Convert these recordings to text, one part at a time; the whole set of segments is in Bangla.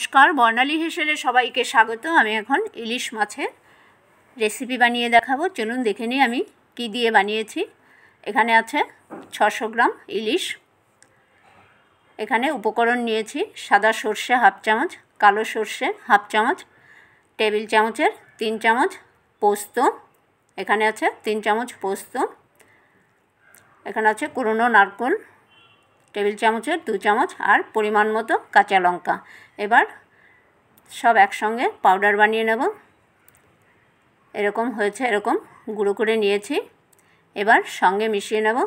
নমস্কার বর্ণালী হেসেলে সবাইকে স্বাগত আমি এখন ইলিশ মাছের রেসিপি বানিয়ে দেখাবো চলুন দেখে নিই আমি কি দিয়ে বানিয়েছি এখানে আছে ছশো গ্রাম ইলিশ এখানে উপকরণ নিয়েছি সাদা সর্ষে হাফ চামচ কালো সর্ষে হাফ চামচ টেবিল চামচের তিন চামচ পোস্ত এখানে আছে তিন চামচ পোস্ত এখানে আছে কুরনো নারকোল টেবিল চামচের দু চামচ আর পরিমাণ মতো কাঁচা লঙ্কা এবার সব একসঙ্গে পাউডার বানিয়ে নেব এরকম হয়েছে এরকম গুঁড়ো করে নিয়েছি এবার সঙ্গে মিশিয়ে নেব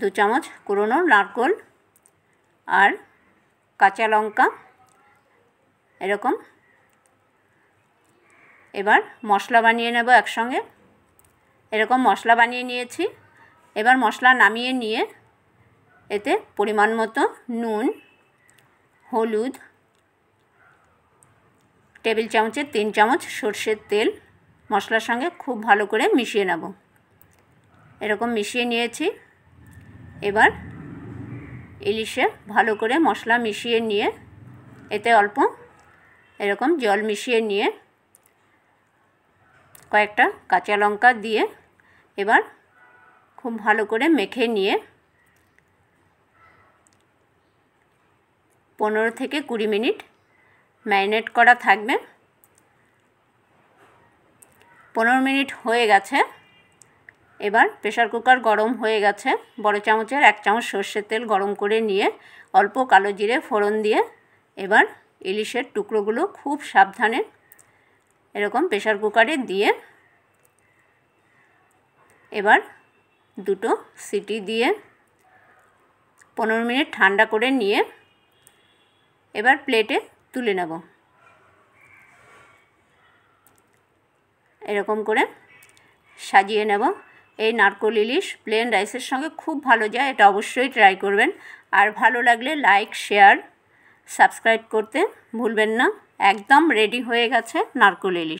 দু চামচ কুড়োনো নারকোল আর কাঁচা লঙ্কা এরকম এবার মশলা বানিয়ে নেব একসঙ্গে এরকম মশলা বানিয়ে নিয়েছি এবার মশলা নামিয়ে নিয়ে এতে পরিমাণ মতো নুন হলুদ টেবিল চামচের তিন চামচ সর্ষের তেল মশলার সঙ্গে খুব ভালো করে মিশিয়ে নেব এরকম মিশিয়ে নিয়েছি এবার ইলিশে ভালো করে মশলা মিশিয়ে নিয়ে এতে অল্প এরকম জল মিশিয়ে নিয়ে কয়েকটা কাঁচা লঙ্কা দিয়ে এবার খুব ভালো করে মেখে নিয়ে পনেরো থেকে কুড়ি মিনিট ম্যারিনেট করা থাকবে পনেরো মিনিট হয়ে গেছে এবার প্রেশার কুকার গরম হয়ে গেছে বড় চামচের এক চামচ সর্ষের তেল গরম করে নিয়ে অল্প কালো জিরে ফোড়ন দিয়ে এবার ইলিশের টুকরোগুলো খুব সাবধানে এরকম প্রেশার কুকারে দিয়ে এবার দুটো সিটি দিয়ে পনেরো মিনিট ঠান্ডা করে নিয়ে এবার প্লেটে তুলে নেব এরকম করে সাজিয়ে নেব এই নারকোল ইলিশ প্লেন রাইসের সঙ্গে খুব ভালো যায় এটা অবশ্যই ট্রাই করবেন আর ভালো লাগলে লাইক শেয়ার সাবস্ক্রাইব করতে ভুলবেন না একদম রেডি হয়ে গেছে নারকোল ইলিশ